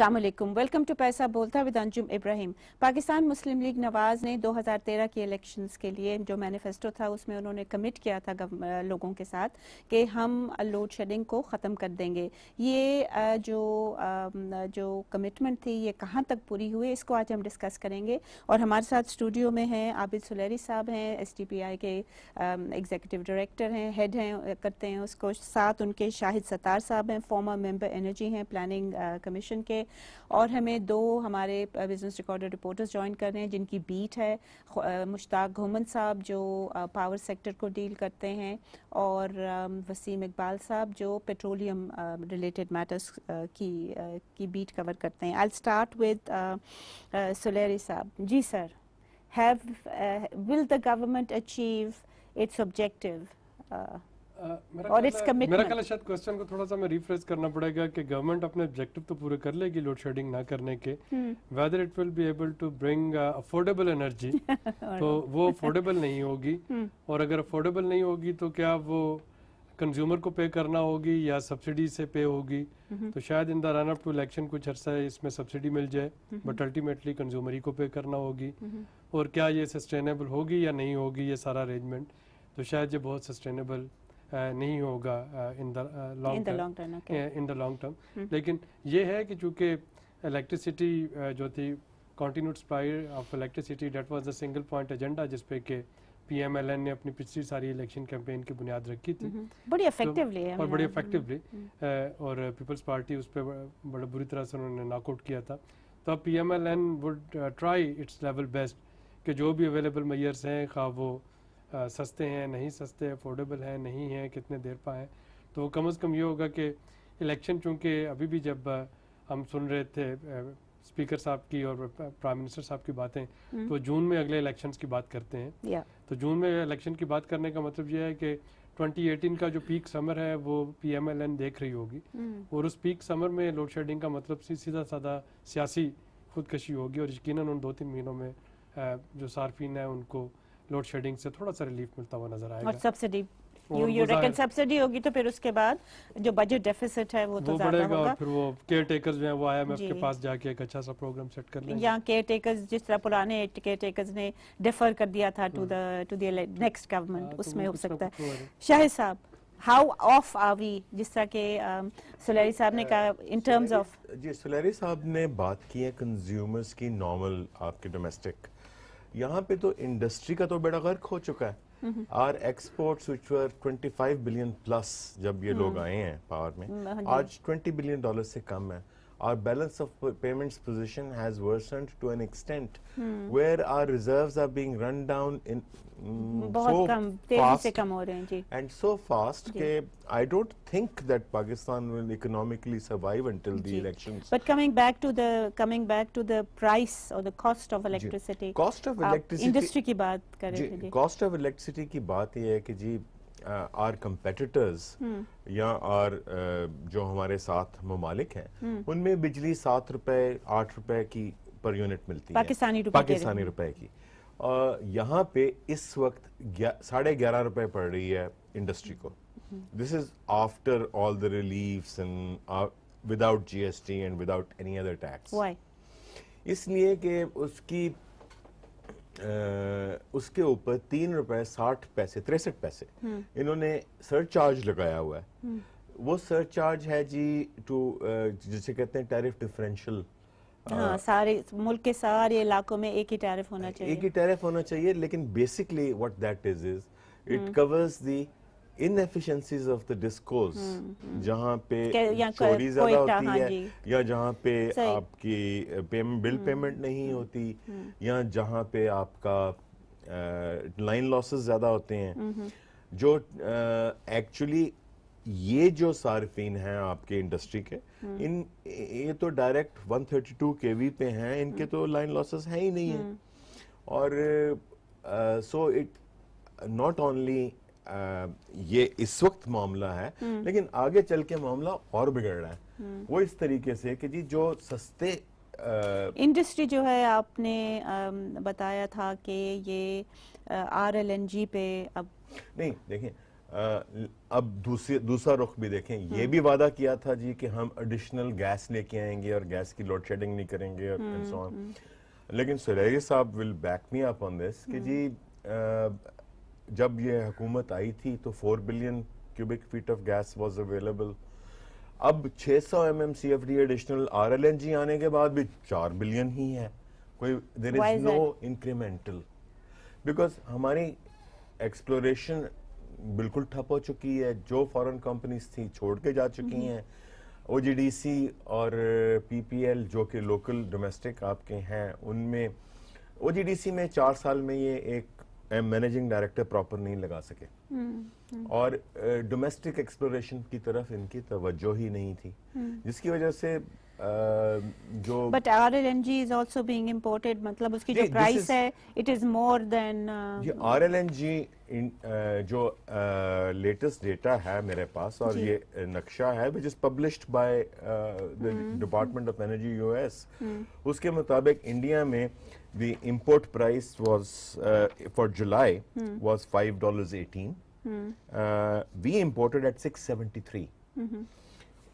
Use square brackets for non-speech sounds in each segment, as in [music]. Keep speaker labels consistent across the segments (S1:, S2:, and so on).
S1: अल्लाम welcome to Paisa Bolta with Anjum Ibrahim Pakistan Muslim League Nawaz ने 2013 के इलेक्शंस के लिए जो मैनिफेस्टो था उसमें उन्होंने कमिट किया था लोगों के साथ कि हम लोड शेडिंग को ख़त्म कर देंगे ये जो जो कमिटमेंट थी ये कहाँ तक पूरी हुई इसको आज हम डिस्कस करेंगे और हमारे साथ स्टूडियो में हैं आबिद सुलेरी साहब हैं एस के एग्जीक्यूटिव डायरेक्टर हैं हेड हैं करते हैं उसको साथ उनके शाहिद सतार साहब हैं फॉर्मर मेम्बर एनर्जी हैं प्लानिंग कमीशन के और हमें दो हमारे बिजनेस रिकॉर्डर रिपोर्टर्स ज्वाइन कर रहे हैं जिनकी बीट है मुश्ताक घुमन साहब जो पावर सेक्टर को डील करते हैं और वसीम इकबाल साहब जो पेट्रोलियम रिलेटेड मैटर्स की की बीट कवर करते हैं आई स्टार्ट विद सुलेरी साहब जी sir have will the government achieve its objective
S2: और इट्स कमिटमेंट मेरा ख्याल
S3: शायद क्वेश्चन को थोड़ा सा मैं रिफ्रेश करना पड़ेगा कि गवर्नमेंट अपने ऑब्जेक्टिव तो पूरे कर लेगी लोड शेडिंग ना करने के whether it will be able to bring affordable energy तो वो अफोर्डेबल नहीं होगी [laughs] हम्म। और अगर अफोर्डेबल नहीं होगी तो क्या वो कंज्यूमर को पे करना होगी या सब्सिडी से पे होगी हम्म। तो शायद in the run up to election कुछ अर्सा इसमें सब्सिडी मिल जाए बट अल्टीमेटली कंज्यूमर ही को पे करना होगी हम्म। और क्या ये सस्टेनेबल होगी या नहीं होगी ये सारा अरेंजमेंट तो शायद ये बहुत सस्टेनेबल नहीं होगा in the long term in the long term लेकिन ये है कि चूंकि इलेक्ट्रिसिटी जो थी continued supply of electricity that was the single point agenda जिसपे के पीएमएलएन ने अपनी पिछली सारी इलेक्शन कैंपेन की बुनियाद रखी थी हम्म, हम्म। बड़ी इफेक्टिवली तो, और बड़ी इफेक्टिवली हम्म, और पीपल्स पार्टी उस पर बड़ा बुरी तरह से उन्होंने नॉकआउट किया था तो अब P M L N would try its level best कि जो भी अवेलेबल मैयर्स हैं खा वो सस्ते हैं नहीं सस्ते अफोर्डेबल हैं नहीं हैं कितने देर पाए हैं तो कम अज़ कम ये होगा कि इलेक्शन चूँकि अभी भी जब हम सुन रहे थे स्पीकर साहब की और प्राइम मिनिस्टर साहब की बातें हम्म। तो जून में अगले इलेक्शंस की बात करते हैं तो जून में इलेक्शन की बात करने का मतलब यह है कि 2018 का जो पीक समर है वो पीएमएलएन देख रही होगी हम्म। और उस पीक समर में लोड शेडिंग का मतलब सीधा साधा सियासी खुदकशी होगी और यकीन उन दो तीन महीनों में जो सार्फिन है उनको लोड शेडिंग से थोड़ा सा रिलीफ मिलता हुआ नजर आएगा और subsidy you you reckon
S1: subsidy होगी तो फिर उसके बाद जो बजट डेफिसिट है वो तो ज्यादा होगा
S3: फिर वो केयर टेकर्स जो है वो आईएमएफ के पास जाके एक अच्छा सा प्रोग्राम सेट कर लेंगे यहां
S1: केयर टेकर्स जिस तरह पुराने केयर टेकर्स ने डिफर कर दिया था to the to the next government उसमें हो सकता है शाहिद साहब हाउ ऑफ आर वी जिस तरह के सुलेरी साहब ने कहा इन टर्म्स ऑफ
S2: जी सुलेरी साहब ने बात की है कंज्यूमर्स की नॉर्मल आपके डोमेस्टिक यहाँ पे तो इंडस्ट्री का तो बेड़ा गर्क हो चुका है are exports which were 25 billion plus जब ये लोग हम्म। आए हैं पावर में हाँ आज 20 बिलियन डॉलर से कम है our balance of payments position has worsened to an extent hmm. where our reserves are being run down in mm, so kam, fast
S1: rahe,
S2: and so fast that I don't think that Pakistan will economically survive until the ji. elections.
S1: But coming back to the coming back to the price or the cost of electricity. Ji. Cost of electricity. Industry ki baat kar rahe Cost
S2: of electricity ki baat ye hai ki ji our uh, competitors hmm. या आर uh, जो हमारे साथ ममालिक हैं hmm. उनमें बिजली सात रुपए आठ रुपए की पर यूनिट मिलती पाकिस्तानी है पाकिस्तानी रुपए की और यहाँ पे इस वक्त साढ़े ग्यारह रुपए पड़ रही है इंडस्ट्री को this is after all the relief and without GST and without any other tax इसलिए कि उसकी उसके ऊपर तीन रुपए साठ पैसे तिरसठ पैसे हम्म। इन्होंने सरचार्ज लगाया हुआ है हम्म। वो सरचार्ज है जी टू जिसे कहते हैं टैरिफ डिफरेंशियल हाँ,
S1: सारे मुल्क के सारे इलाकों में एक ही टैरिफ होना चाहिए एक
S2: ही टैरिफ होना चाहिए लेकिन basically what that is is it covers the inefficiencies of the discos जहाँ पे चोरी ज्यादा होती हाँ है या जहाँ पे आपकी पेम, बिल hmm, पेमेंट नहीं hmm, होती hmm. या जहाँ पे आपका लाइन लॉसेस ज्यादा होते हैं जो एक्चुअली ये जो सार्फिन हैं आपके इंडस्ट्री के इन ये तो डायरेक्ट 132 वी पे हैं इनके तो लाइन लॉसेस हैं ही नहीं है और सो इट नॉट ओनली ये इस वक्त मामला है हम्म। लेकिन आगे चल के मामला और बिगड़ रहा है हम्म। वो इस तरीके से कि जी जो सस्ते
S1: इंडस्ट्री जो है आपने आ, बताया था कि ये आर एल एन जी पे अब
S2: नहीं देखिए अब दूसरी दूसरा रुख भी देखें ये हम्म। भी वादा किया था जी कि हम एडिशनल गैस लेके आएंगे और गैस की लोड शेडिंग नहीं करेंगे और लेकिन सुरैया साहब will back me up on this कि जी आ, जब ये हुकूमत आई थी तो four billion cubic feet of gas was available अब 600 सौ M M C F D additional R L N G आने के बाद भी चार बिलियन ही है कोई there is no incremental because हमारी एक्सप्लोरेशन बिल्कुल ठप हो चुकी है जो फॉरेन कंपनीज थी छोड़ के जा चुकी हम्म। हैं ओ जी डी सी और पी पी एल जो कि लोकल डोमेस्टिक आपके हैं उनमें ओ जी डी सी में चार साल में ये एक मैनेजिंग डायरेक्टर प्रॉपर नहीं लगा सके hmm. और डोमेस्टिक uh, एक्सप्लोरेशन की तरफ इनकी तवज्जो ही नहीं थी hmm. जिसकी वजह से जो
S1: लेटेस्ट मतलब
S2: डेटा है मेरे पास और ये नक्शा है which is by Department of Energy US उसके मुताबिक इंडिया में the import price was uh, for July hmm. was five dollars eighteen. Hmm. Uh, we imported at six seventy three.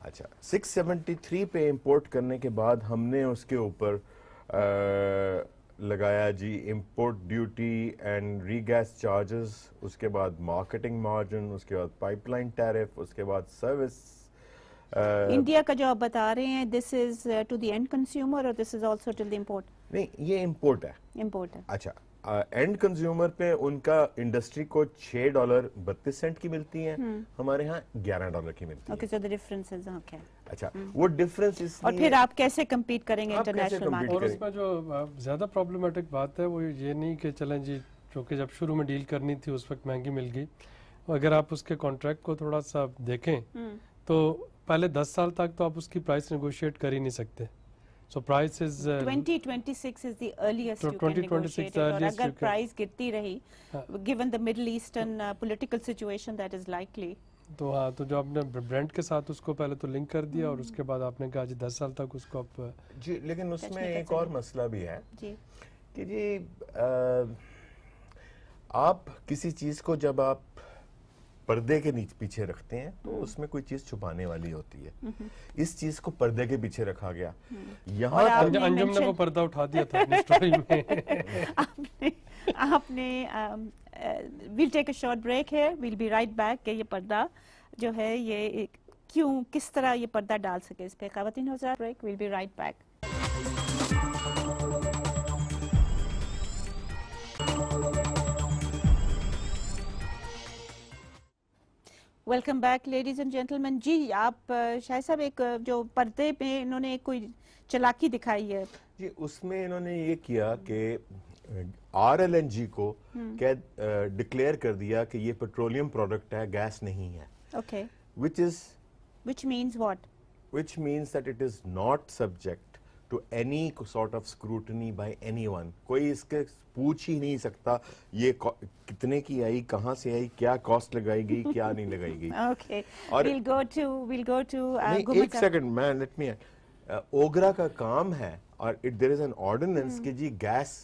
S2: अच्छा six seventy three पे import करने के बाद हमने उसके ऊपर लगाया जी import duty and regas charges उसके बाद marketing margin उसके बाद pipeline tariff उसके बाद service इंडिया
S1: uh, का जो आप बता रहे हैं this is to the end consumer और this is also to the import
S2: नहीं ये इंपोर्ट है इंपोर्ट है अच्छा एंड uh, कंज्यूमर पे उनका इंडस्ट्री को छह डॉलर बत्तीस सेंट की मिलती है
S3: hmm. हम्म। हमारे यहाँ
S2: ग्यारह डॉलर की मिलती okay,
S1: है okay so the difference is, okay. अच्छा hmm.
S3: वो डिफरेंस इस और फिर
S1: आप कैसे कम्पीट करेंगे इंटरनेशनल मार्केट और
S3: इसमें जो ज्यादा प्रॉब्लमेटिक बात है वो ये नहीं कि चलें जी क्योंकि जब शुरू में डील करनी थी उस वक्त महंगी मिल गई अगर आप उसके कॉन्ट्रैक्ट को थोड़ा सा देखें हम्म। तो पहले दस साल तक तो आप उसकी प्राइस नेगोशिएट कर ही नहीं सकते so price is
S1: 2026 is the earliest you can negotiate अगर प्राइस गिरती रही given the middle eastern political situation that is
S2: likely
S3: तो हाँ तो जो आपने ब्रांड के साथ उसको पहले तो लिंक कर दिया और हम्म। उसके बाद आपने कहा जी दस साल तक उसको आप uh, जी लेकिन उसमें एक और मसला
S2: भी है जी कि जी आ, uh, आप किसी चीज़ को जब आप पर्दे के नीचे पीछे रखते हैं तो उसमें कोई चीज छुपाने वाली होती है इस चीज को पर्दे के पीछे रखा गया हम्म। यहाँ अंजुम ने वो
S3: पर्दा उठा दिया था अपनी स्टोरी में
S1: [laughs] आपने आपने will take a short break है विल बी राइट बैक के ये पर्दा जो है ये क्यों किस तरह ये पर्दा डाल सके इस पे खातिन हो break will be right back welcome back ladies and gentleman जी आप शाहिद साहब एक जो पर्दे पे इन्होंने कोई चलाकी दिखाई है
S2: जी उसमें इन्होंने ये किया कि आर एल एन जी को हम्म। कैद डिक्लेयर कर दिया कि ये पेट्रोलियम प्रोडक्ट है गैस नहीं है okay which is which means what which means that it is not subject to any sort of scrutiny by anyone कोई इसके पूछ ही नहीं सकता ये कितने की आई कहाँ से आई क्या कॉस्ट लगाई गई क्या नहीं लगाई गई
S1: okay we'll go to, we'll go to, uh, एक second
S2: man let me OGRA का काम है और it there is an ordinance कि जी गैस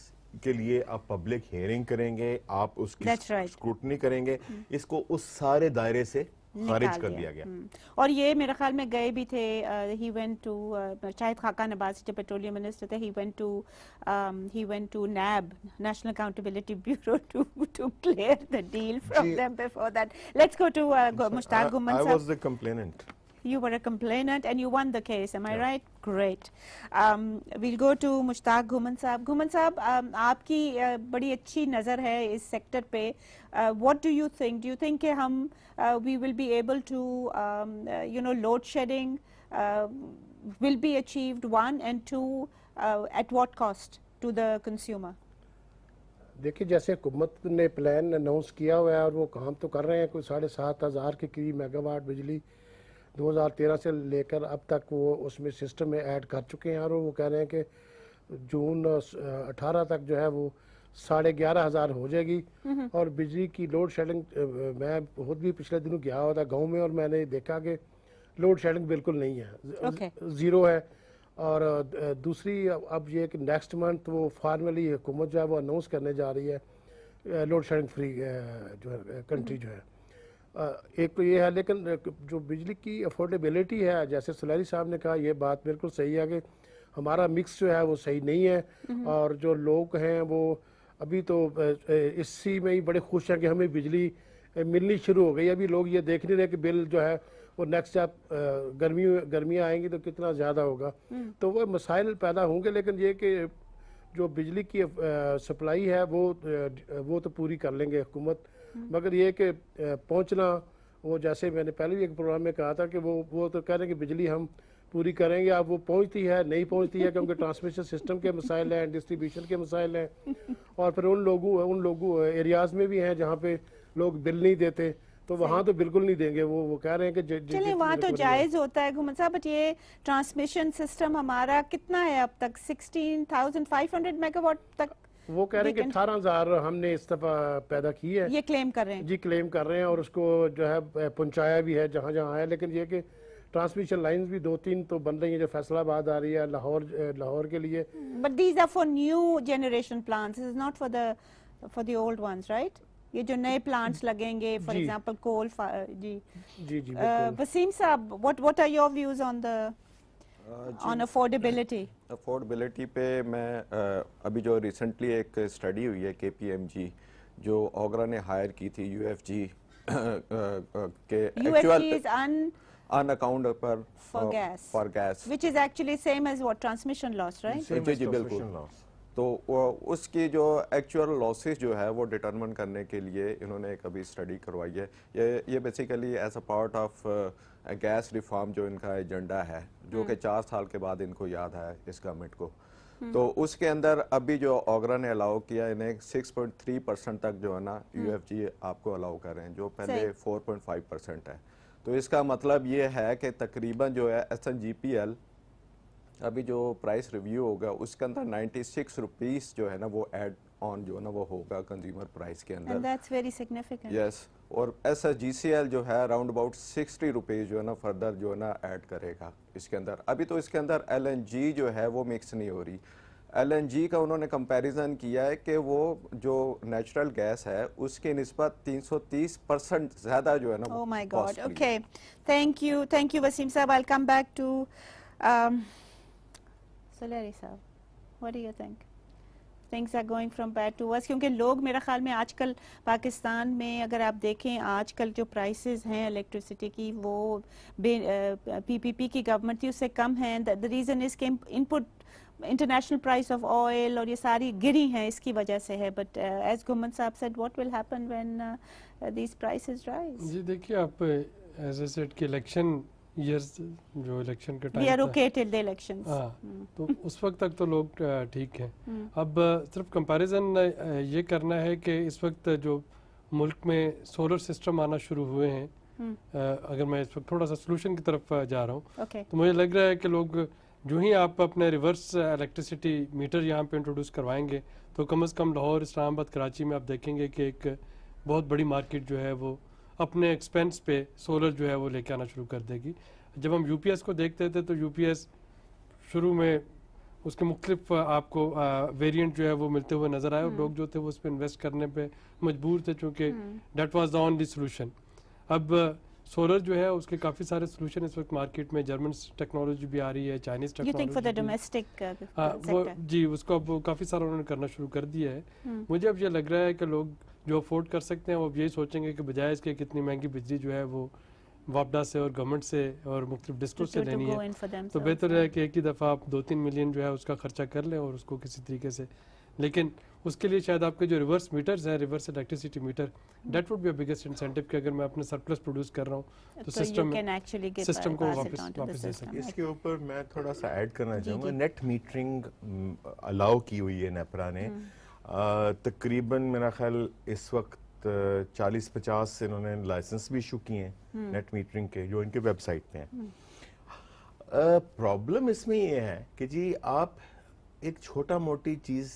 S2: के लिए आप पब्लिक हियरिंग करेंगे आप उसकी स्क्रूटनी right. करेंगे hmm. इसको उस सारे दायरे से खारिज कर दिया गया हम्म।
S1: और ये मेरे ख्याल में गए भी थे ही वेंट टू शाहिद खाका अब्बास जो पेट्रोलियम मिनिस्टर थे he went to he went to NAB National Accountability Bureau to to clear the deal from them before that let's go to Mushtaq Ghuman साहब I was the complainant You were a complainant and you won the case, am I yeah. right? Great. Um, we'll go to Mushtaq Ghuman साहब घुमन साहब um, आपकी uh, sector pe. Uh, what do you think? Do you think ke hum, uh, we will be able to, um, uh, you know, load shedding uh, will be achieved one and two uh, at what cost to the consumer
S4: देखिए जैसे हुकूमत ने plan announce किया हुआ है और वो काम तो कर रहे हैं कोई साढ़े सात हज़ार के करीब मेगावाट बिजली 2013 से लेकर अब तक वो उसमें सिस्टम में ऐड कर चुके हैं और वो कह रहे हैं कि जून 18 तक जो है वो साढ़े ग्यारह हज़ार हो जाएगी और बिजली की लोड शेडिंग मैं खुद भी पिछले दिनों गया हुआ था गाँव में और मैंने देखा कि लोड शेडिंग बिल्कुल नहीं है okay. ज़ीरो है और दूसरी अब ये कि नेक्स्ट मंथ वो फार्मली हुकूमत जो है वो अनाउंस करने जा रही है लोड शेडिंग फ्री जो है कंट्री जो है एक तो ये है लेकिन जो बिजली की अफोर्डेबिलिटी है जैसे सुलहरी साहब ने कहा यह बात बिल्कुल सही है कि हमारा मिक्स जो है वो सही नहीं है हम्म। और जो लोग हैं वो अभी तो इसी में ही बड़े खुश हैं कि हमें बिजली मिलनी शुरू हो गई अभी लोग ये देख नहीं रहे कि बिल जो है वो नेक्स्ट आप गर्मी गर्मियाँ आएंगी तो कितना ज़्यादा होगा हम्म। तो वह मसाइल पैदा होंगे लेकिन ये कि जो बिजली की सप्लाई है वो वो तो पूरी कर लेंगे हुकूमत मगर ये कि पहुंचना वो जैसे मैंने पहले भी एक प्रोग्राम में कहा था कि वो वो तो कह रहे हैं कि बिजली हम पूरी करेंगे अब वो पहुंचती है नहीं पहुंचती है क्योंकि ट्रांसमिशन सिस्टम के मसाइल हैं डिस्ट्रीब्यूशन के मसाइल हैं और फिर उन लोगों उन लोगों एरियाज में भी हैं जहाँ पे लोग बिल नहीं देते तो वहाँ तो बिल्कुल नहीं देंगे वो वो कह रहे हैं कि ज, ज, चले वहाँ तो जायज
S1: होता है घुमन साहब बट ये ट्रांसमिशन सिस्टम हमारा कितना है अब तक sixteen thousand five hundred megawatt तक
S4: वो कह रहे हैं कि अठारह हजार हमने इस दफा पैदा की है ये क्लेम कर रहे हैं जी क्लेम कर रहे हैं और उसको जो है पहुंचाया भी है जहाँ जहाँ आया लेकिन ये कि ट्रांसमिशन लाइंस भी दो तीन तो बन रही है जो फैसलाबाद आ रही है लाहौर लाहौर के लिए
S1: but these are for new generation plants is not for the for the old ones right ये जो नए प्लांट्स लगेंगे फॉर एग्जांपल कोल जी जी जी uh, वसीम साहब what what are your views on the on affordability
S5: affordability पे मैं uh, अभी जो रिसेंटली एक स्टडी हुई है के जो ओगरा ने हायर की थी यू एफ जी के for gas
S1: which is actually same as what transmission loss right जी बिल्कुल
S5: तो उसकी जो एक्चुअल लॉसेस जो है वो डिटर्मन करने के लिए इन्होंने एक अभी स्टडी करवाई है ये ये basically as a part of gas reform जो इनका एजेंडा है जो कि हम्म। चार साल के बाद इनको याद है इस गवर्नमेंट को हम्म। तो उसके अंदर अभी जो ऑगरा ने अलाउ किया इन्हें 6.3 परसेंट तक जो है ना यू हम्म। आपको अलाउ कर रहे हैं जो पहले 4.5 परसेंट है तो इसका मतलब ये है कि तकरीबन जो है S N G P L अभी जो प्राइस रिव्यू होगा उसके अंदर नाइन्टी सिक्स रुपीज़ जो है ना वो एड ऑन जो है ना वो होगा कंज्यूमर प्राइस के
S1: अंदर यस
S5: और S S G C L जो है अराउंड अबाउट सिक्सटी रुपीज़ जो है ना फर्दर जो है ना ऐड करेगा इसके अंदर अभी तो इसके अंदर एल एन जी जो है वो मिक्स नहीं हो रही एल एन जी का उन्होंने कंपैरिजन किया है कि वो जो नेचुरल गैस है उसके नस्बत 330 परसेंट ज़्यादा जो है ना oh my God okay
S1: thank you thank you Waseem साहब वेलकम बैक टू सलेरी साहब what do you think things are going from bad to worse क्योंकि लोग मेरा ख्याल में आजकल पाकिस्तान में अगर आप देखें आजकल जो प्राइसेस हैं इलेक्ट्रिसिटी की वो पीपीपी की गवर्नमेंट थी उससे कम हैं द रीज़न इज के input international price of oil और ये सारी गिरी हैं इसकी वजह से है बट एज गवर्नमेंट साहब said what will happen when these prices rise
S3: जी देखिए आप एज आई सेड कि इलेक्शन years जो इलेक्शन के टाइम हाँ hmm. तो उस वक्त तक तो लोग ठीक हैं hmm. अब सिर्फ कंपैरिजन ये करना है कि इस वक्त जो मुल्क में सोलर सिस्टम आना शुरू हुए हैं hmm. अगर मैं इस वक्त थोड़ा सा सोल्यूशन की तरफ जा रहा हूँ okay. तो मुझे लग रहा है कि लोग जो ही आप अपने रिवर्स इलेक्ट्रिसिटी मीटर यहाँ पे इंट्रोड्यूस करवाएंगे तो कम से कम लाहौर इस्लामाबाद कराची में आप देखेंगे कि एक बहुत बड़ी मार्केट जो है वो अपने एक्सपेंस पे सोलर जो है वो लेके आना शुरू कर देगी जब हम यूपीएस को देखते थे तो यूपीएस शुरू में उसके मुख्तफ आपको वेरिएंट जो है वो मिलते हुए नजर आए और हम्म। लोग जो थे वो उस पर इन्वेस्ट करने पे मजबूर थे चूँकि that was the only solution अब सोलर जो है उसके काफ़ी सारे सोल्यूशन इस वक्त मार्केट में जर्मन टेक्नोलॉजी भी आ रही है चाइनीज टेक्नोलॉजी
S1: uh, हाँ,
S3: जी उसको अब काफ़ी सारा उन्होंने करना शुरू कर दिया है हम्म। मुझे अब ये लग रहा है कि लोग जो अफोर्ड कर सकते हैं वो यही सोचेंगे कि बजाय इसके कितनी महंगी बिजली जो है वो वापडा से और गवर्नमेंट से और मुख्तु डिस्को से लेनी है तो बेहतर है कि एक ही दफ़ा आप दो तीन मिलियन जो है उसका खर्चा कर लें और उसको किसी तरीके से लेकिन उसके लिए शायद आपके जो रिवर्स मीटर्स हैं reverse electricity meter that would be biggest incentive कि अगर मैं अपने सरप्लस प्रोड्यूस कर रहा हूँ तो सिस्टम तो सिस्टम को वापस वापस दे सकते इसके
S2: ऊपर मैं थोड़ा सा ऐड करना चाहूँगा नेट मीटरिंग अलाउ की हुई है नेपरा ने हम्म। तकरीबन मेरा ख्याल इस वक्त चालीस पचास इन्होंने लाइसेंस भी इशू किए हैं नेट हम्म। मीटरिंग के जो इनके वेबसाइट पे हैं प्रॉब्लम हम्म। इसमें यह है कि जी आप एक छोटा मोटी चीज़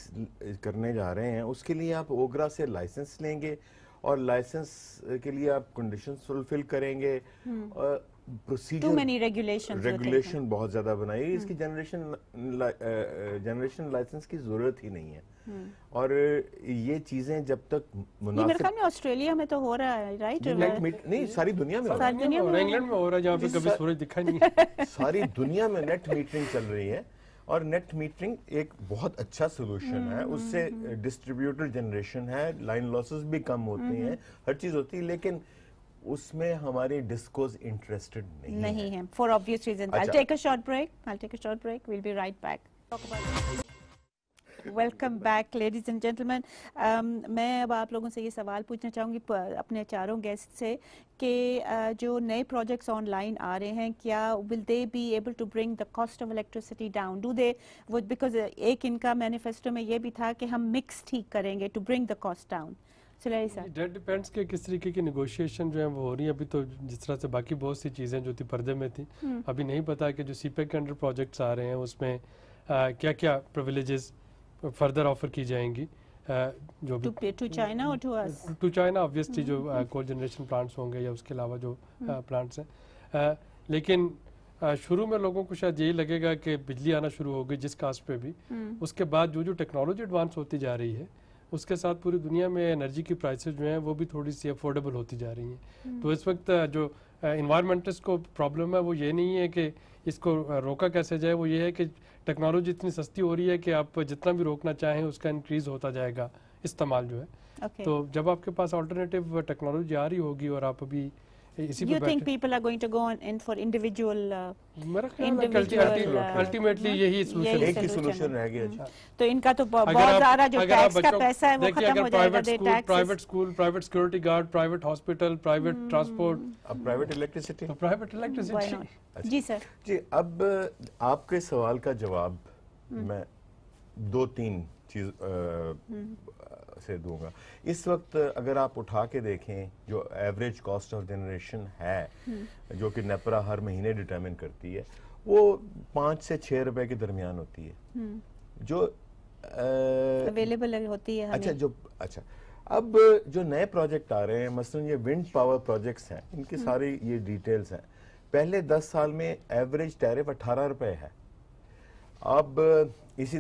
S2: करने जा रहे हैं उसके लिए आप ओगरा से लाइसेंस लेंगे और लाइसेंस के लिए आप कंडीशन फुलफिल करेंगे प्रोसीजर हम्म। रेगुलेशन बहुत ज़्यादा बनाई हम्म। इसकी जनरेशन जनरेशन लाइसेंस की ज़रूरत ही नहीं है हम्म। और ये चीज़ें जब तक मुनासिब
S1: ऑस्ट्रेलिया में तो हो रहा है राइट
S2: नहीं सारी दुनिया में सारी दुनिया में इंग्लैंड में हो रहा है जहाँ पे कभी सूरज दिखा नहीं सारी दुनिया में नेट मीटिंग चल रही है और नेट मीटरिंग एक बहुत अच्छा सोल्यूशन है हम्म, उससे डिस्ट्रीब्यूटर हम्म, हम्म। जनरेशन है लाइन लॉसेस भी कम होती हैं हर चीज़ होती है लेकिन उसमें हमारे डिस्कोज इंटरेस्टेड नहीं नहीं
S1: है for obvious reason I take a short break I take a short break we will be right back talk about welcome back ladies and gentleman मैं अब आप लोगों से ये सवाल पूछना चाहूँगी अपने चारों गेस्ट से कि uh, जो नए प्रोजेक्ट्स ऑनलाइन आ रहे हैं क्या will they be able to bring the cost of electricity down do they वो बिकॉज एक इनका मैनिफेस्टो में ये भी था कि हम मिक्स ठीक करेंगे to bring the cost down that
S3: depends के किस तरीके की निगोशिएशन जो है वो हो रही है अभी तो जिस तरह से बाकी बहुत सी चीज़ें जो थी पर्दे में थी हम्म। अभी नहीं पता कि जो सीपेक e के अंडर प्रोजेक्ट्स आ रहे हैं उसमें आ, क्या क्या प्रिविलेजेस फर्दर ऑफर की जाएंगी जो भी
S1: टू चाइना और to us to China obviously जो कोल
S3: जनरेशन प्लांट्स होंगे या उसके अलावा जो प्लांट्स mm-hmm. हैं लेकिन शुरू में लोगों को शायद यही लगेगा कि बिजली आना शुरू होगी जिस कास्ट पे भी mm. उसके बाद जो जो टेक्नोलॉजी एडवांस होती जा रही है उसके साथ पूरी दुनिया में एनर्जी की प्राइसेस जो हैं वो भी थोड़ी सी अफोर्डेबल होती जा रही हैं mm. तो इस वक्त जो इन्वायरमेंटलिस्ट को प्रॉब्लम है वो ये नहीं है कि इसको रोका कैसे जाए वो ये है कि टेक्नोलॉजी इतनी सस्ती हो रही है कि आप जितना भी रोकना चाहें उसका इंक्रीज होता जाएगा इस्तेमाल जो है okay. तो जब आपके पास ऑल्टरनेटिव टेक्नोलॉजी आ रही होगी और आप अभी you think
S1: people are going to go on in for individual uh, uh,
S3: ultimately यही solution एक ही solution रह गया अच्छा। हाँ।
S1: तो इनका तो बहुत ज़्यादा जो tax का पैसा है वो खत्म हो जाएगा Private
S3: school, private school, private security guard private hospital private transport अब प्राइवेट इलेक्ट्रिसिटी तो प्राइवेट अच्छा। इलेक्ट्रिसिटी जी सर जी अब आपके सवाल
S2: का जवाब hmm। मैं दो तीन चीज से दूंगा इस वक्त अगर आप उठा के देखें जो एवरेज कॉस्ट ऑफ जनरेशन है हम्म। जो कि नेपरा हर महीने डिटर्मिन करती है वो पाँच से छः रुपए के दरमियान होती है
S1: हम्म। जो अवेलेबल होती है अच्छा जो
S2: अच्छा अब जो नए प्रोजेक्ट आ रहे हैं मसलन ये विंड पावर प्रोजेक्ट्स हैं इनकी हम्म। सारी ये डिटेल्स हैं पहले दस साल में एवरेज टैरिफ अठारह रुपए है अब इसी